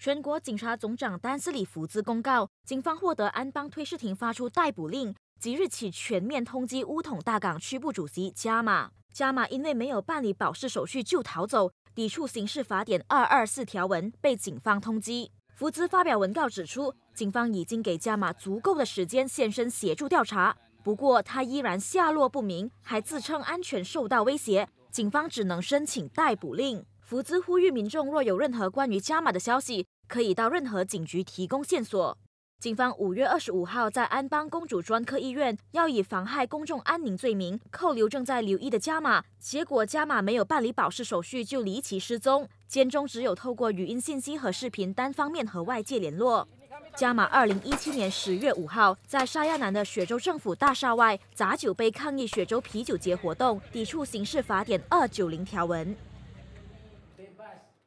全国警察总长丹斯里福兹公告，警方获得安邦推事庭发出逮捕令，即日起全面通缉乌统大港区部主席加马。加马因为没有办理保释手续就逃走，抵触刑事法典二二四条文，被警方通缉。福兹发表文告指出，警方已经给加马足够的时间现身协助调查，不过他依然下落不明，还自称安全受到威胁，警方只能申请逮捕令。福兹呼吁民众，若有任何关于加码的消息，可以到任何警局提供线索。警方五月二十五号在安邦公主专科医院，要以妨害公众安宁罪名扣留正在留医的加码，结果加码没有办理保释手续就离奇失踪，监中只有透过语音信息和视频单方面和外界联络。加码二零一七年十月五号在沙亚南的雪州政府大厦外砸酒杯抗议雪州啤酒节活动，抵触刑事法典二九零条文。embaixo.